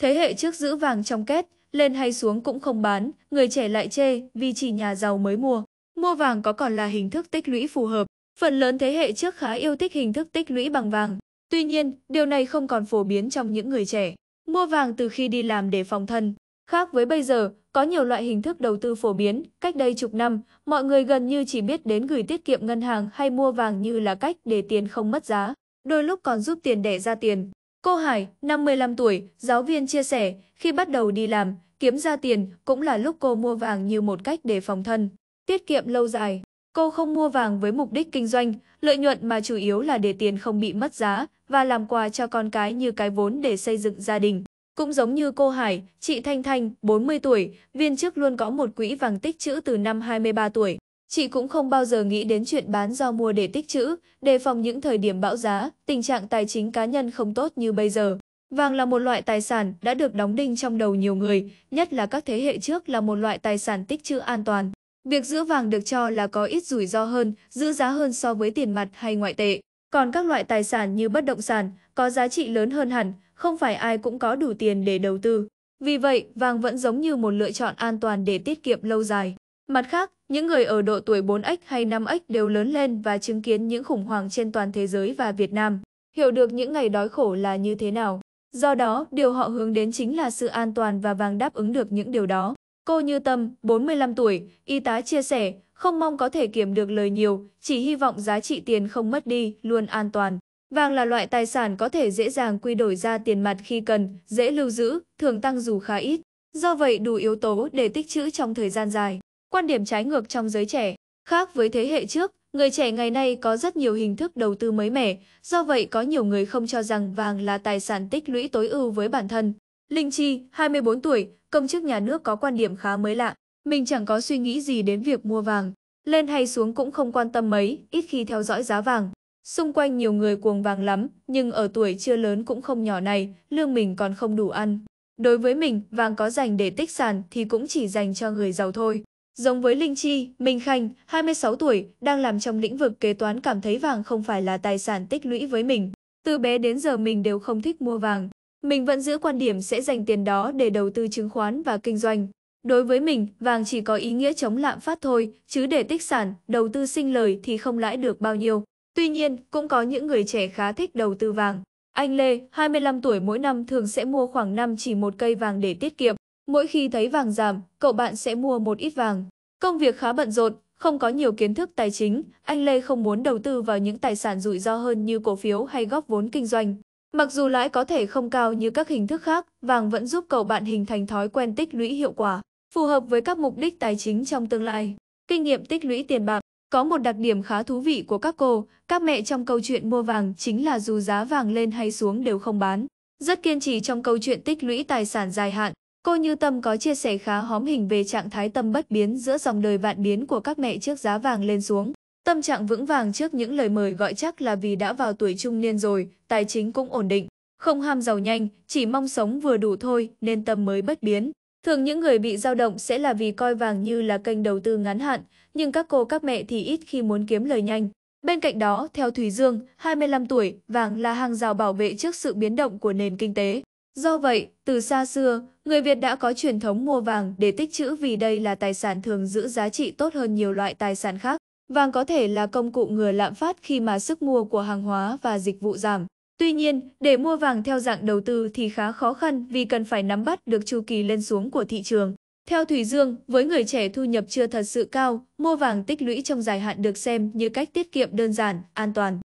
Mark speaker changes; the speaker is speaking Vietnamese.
Speaker 1: Thế hệ trước giữ vàng trong két, lên hay xuống cũng không bán, người trẻ lại chê vì chỉ nhà giàu mới mua. Mua vàng có còn là hình thức tích lũy phù hợp. Phần lớn thế hệ trước khá yêu thích hình thức tích lũy bằng vàng. Tuy nhiên, điều này không còn phổ biến trong những người trẻ. Mua vàng từ khi đi làm để phòng thân. Khác với bây giờ, có nhiều loại hình thức đầu tư phổ biến, cách đây chục năm, mọi người gần như chỉ biết đến gửi tiết kiệm ngân hàng hay mua vàng như là cách để tiền không mất giá, đôi lúc còn giúp tiền đẻ ra tiền. Cô Hải, 55 tuổi, giáo viên chia sẻ, khi bắt đầu đi làm, kiếm ra tiền cũng là lúc cô mua vàng như một cách để phòng thân, tiết kiệm lâu dài. Cô không mua vàng với mục đích kinh doanh, lợi nhuận mà chủ yếu là để tiền không bị mất giá và làm quà cho con cái như cái vốn để xây dựng gia đình. Cũng giống như cô Hải, chị Thanh Thanh, 40 tuổi, viên chức luôn có một quỹ vàng tích trữ từ năm 23 tuổi. Chị cũng không bao giờ nghĩ đến chuyện bán do mua để tích trữ, đề phòng những thời điểm bão giá, tình trạng tài chính cá nhân không tốt như bây giờ. Vàng là một loại tài sản đã được đóng đinh trong đầu nhiều người, nhất là các thế hệ trước là một loại tài sản tích trữ an toàn. Việc giữ vàng được cho là có ít rủi ro hơn, giữ giá hơn so với tiền mặt hay ngoại tệ. Còn các loại tài sản như bất động sản có giá trị lớn hơn hẳn, không phải ai cũng có đủ tiền để đầu tư. Vì vậy, vàng vẫn giống như một lựa chọn an toàn để tiết kiệm lâu dài. Mặt khác, những người ở độ tuổi 4X hay 5X đều lớn lên và chứng kiến những khủng hoảng trên toàn thế giới và Việt Nam, hiểu được những ngày đói khổ là như thế nào. Do đó, điều họ hướng đến chính là sự an toàn và vàng đáp ứng được những điều đó. Cô Như Tâm, 45 tuổi, y tá chia sẻ, không mong có thể kiểm được lời nhiều, chỉ hy vọng giá trị tiền không mất đi, luôn an toàn. Vàng là loại tài sản có thể dễ dàng quy đổi ra tiền mặt khi cần, dễ lưu giữ, thường tăng dù khá ít. Do vậy đủ yếu tố để tích trữ trong thời gian dài quan điểm trái ngược trong giới trẻ. Khác với thế hệ trước, người trẻ ngày nay có rất nhiều hình thức đầu tư mới mẻ, do vậy có nhiều người không cho rằng vàng là tài sản tích lũy tối ưu với bản thân. Linh Chi, 24 tuổi, công chức nhà nước có quan điểm khá mới lạ. Mình chẳng có suy nghĩ gì đến việc mua vàng. Lên hay xuống cũng không quan tâm mấy, ít khi theo dõi giá vàng. Xung quanh nhiều người cuồng vàng lắm, nhưng ở tuổi chưa lớn cũng không nhỏ này, lương mình còn không đủ ăn. Đối với mình, vàng có dành để tích sản thì cũng chỉ dành cho người giàu thôi. Giống với Linh Chi, Minh Khanh, 26 tuổi, đang làm trong lĩnh vực kế toán cảm thấy vàng không phải là tài sản tích lũy với mình. Từ bé đến giờ mình đều không thích mua vàng. Mình vẫn giữ quan điểm sẽ dành tiền đó để đầu tư chứng khoán và kinh doanh. Đối với mình, vàng chỉ có ý nghĩa chống lạm phát thôi, chứ để tích sản, đầu tư sinh lời thì không lãi được bao nhiêu. Tuy nhiên, cũng có những người trẻ khá thích đầu tư vàng. Anh Lê, 25 tuổi mỗi năm thường sẽ mua khoảng 5 chỉ một cây vàng để tiết kiệm. Mỗi khi thấy vàng giảm, cậu bạn sẽ mua một ít vàng. Công việc khá bận rộn, không có nhiều kiến thức tài chính, anh Lê không muốn đầu tư vào những tài sản rủi ro hơn như cổ phiếu hay góp vốn kinh doanh. Mặc dù lãi có thể không cao như các hình thức khác, vàng vẫn giúp cậu bạn hình thành thói quen tích lũy hiệu quả, phù hợp với các mục đích tài chính trong tương lai. Kinh nghiệm tích lũy tiền bạc có một đặc điểm khá thú vị của các cô, các mẹ trong câu chuyện mua vàng chính là dù giá vàng lên hay xuống đều không bán. Rất kiên trì trong câu chuyện tích lũy tài sản dài hạn, Cô Như Tâm có chia sẻ khá hóm hình về trạng thái tâm bất biến giữa dòng đời vạn biến của các mẹ trước giá vàng lên xuống. Tâm trạng vững vàng trước những lời mời gọi chắc là vì đã vào tuổi trung niên rồi, tài chính cũng ổn định. Không ham giàu nhanh, chỉ mong sống vừa đủ thôi nên tâm mới bất biến. Thường những người bị dao động sẽ là vì coi vàng như là kênh đầu tư ngắn hạn, nhưng các cô các mẹ thì ít khi muốn kiếm lời nhanh. Bên cạnh đó, theo Thùy Dương, 25 tuổi, vàng là hàng rào bảo vệ trước sự biến động của nền kinh tế. Do vậy, từ xa xưa, người Việt đã có truyền thống mua vàng để tích trữ vì đây là tài sản thường giữ giá trị tốt hơn nhiều loại tài sản khác. Vàng có thể là công cụ ngừa lạm phát khi mà sức mua của hàng hóa và dịch vụ giảm. Tuy nhiên, để mua vàng theo dạng đầu tư thì khá khó khăn vì cần phải nắm bắt được chu kỳ lên xuống của thị trường. Theo Thủy Dương, với người trẻ thu nhập chưa thật sự cao, mua vàng tích lũy trong dài hạn được xem như cách tiết kiệm đơn giản, an toàn.